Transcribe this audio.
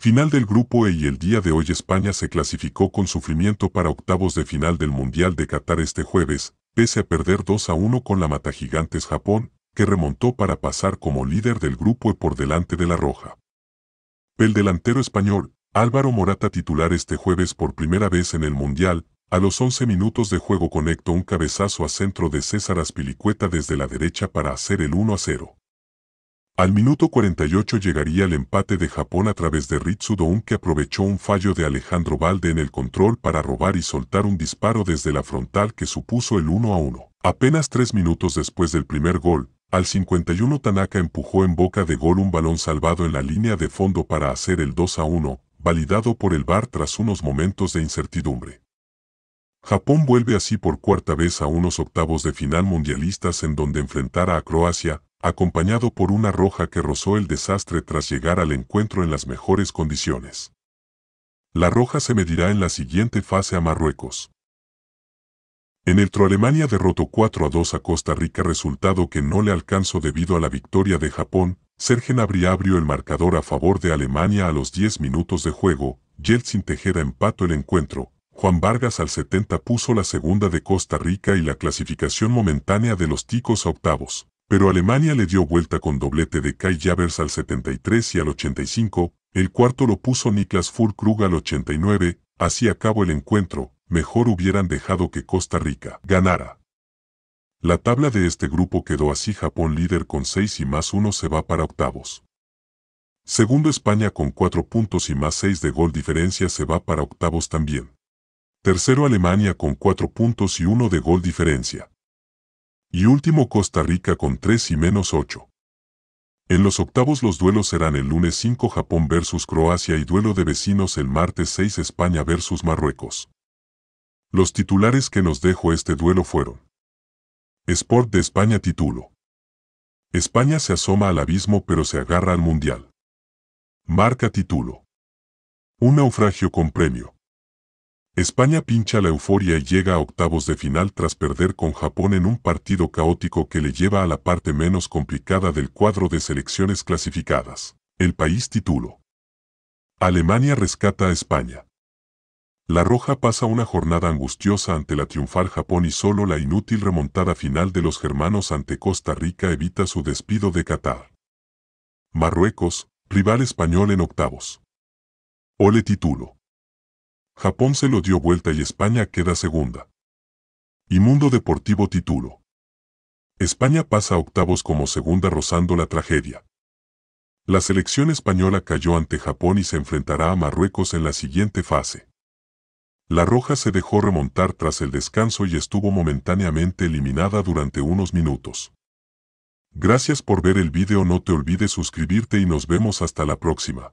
Final del Grupo E y el día de hoy España se clasificó con sufrimiento para octavos de final del Mundial de Qatar este jueves, pese a perder 2 a 1 con la mata gigantes Japón, que remontó para pasar como líder del grupo E por delante de la Roja. El delantero español, Álvaro Morata titular este jueves por primera vez en el Mundial, a los 11 minutos de juego conectó un cabezazo a centro de César Aspilicueta desde la derecha para hacer el 1 a 0. Al minuto 48 llegaría el empate de Japón a través de Ritsudo que aprovechó un fallo de Alejandro Valde en el control para robar y soltar un disparo desde la frontal que supuso el 1 a 1. Apenas tres minutos después del primer gol, al 51 Tanaka empujó en boca de gol un balón salvado en la línea de fondo para hacer el 2 a 1, validado por el VAR tras unos momentos de incertidumbre. Japón vuelve así por cuarta vez a unos octavos de final mundialistas en donde enfrentará a Croacia, acompañado por una roja que rozó el desastre tras llegar al encuentro en las mejores condiciones. La roja se medirá en la siguiente fase a Marruecos. En el Troalemania derrotó 4 a 2 a Costa Rica, resultado que no le alcanzó debido a la victoria de Japón. Sergen abrió el marcador a favor de Alemania a los 10 minutos de juego, Yeltsin Tejera empató el encuentro, Juan Vargas al 70 puso la segunda de Costa Rica y la clasificación momentánea de los ticos a octavos. Pero Alemania le dio vuelta con doblete de Kai Javers al 73 y al 85, el cuarto lo puso Niklas Fulkrug al 89, así acabó el encuentro, mejor hubieran dejado que Costa Rica ganara. La tabla de este grupo quedó así Japón líder con 6 y más 1 se va para octavos. Segundo España con 4 puntos y más 6 de gol diferencia se va para octavos también. Tercero Alemania con 4 puntos y 1 de gol diferencia y último Costa Rica con 3 y menos 8. En los octavos los duelos serán el lunes 5 Japón versus Croacia y duelo de vecinos el martes 6 España versus Marruecos. Los titulares que nos dejó este duelo fueron. Sport de España título. España se asoma al abismo pero se agarra al mundial. Marca título. Un naufragio con premio. España pincha la euforia y llega a octavos de final tras perder con Japón en un partido caótico que le lleva a la parte menos complicada del cuadro de selecciones clasificadas. El país título Alemania rescata a España. La Roja pasa una jornada angustiosa ante la triunfal Japón y solo la inútil remontada final de los germanos ante Costa Rica evita su despido de Qatar. Marruecos, rival español en octavos. Ole título. Japón se lo dio vuelta y España queda segunda. Y Mundo Deportivo título. España pasa a octavos como segunda rozando la tragedia. La selección española cayó ante Japón y se enfrentará a Marruecos en la siguiente fase. La Roja se dejó remontar tras el descanso y estuvo momentáneamente eliminada durante unos minutos. Gracias por ver el vídeo no te olvides suscribirte y nos vemos hasta la próxima.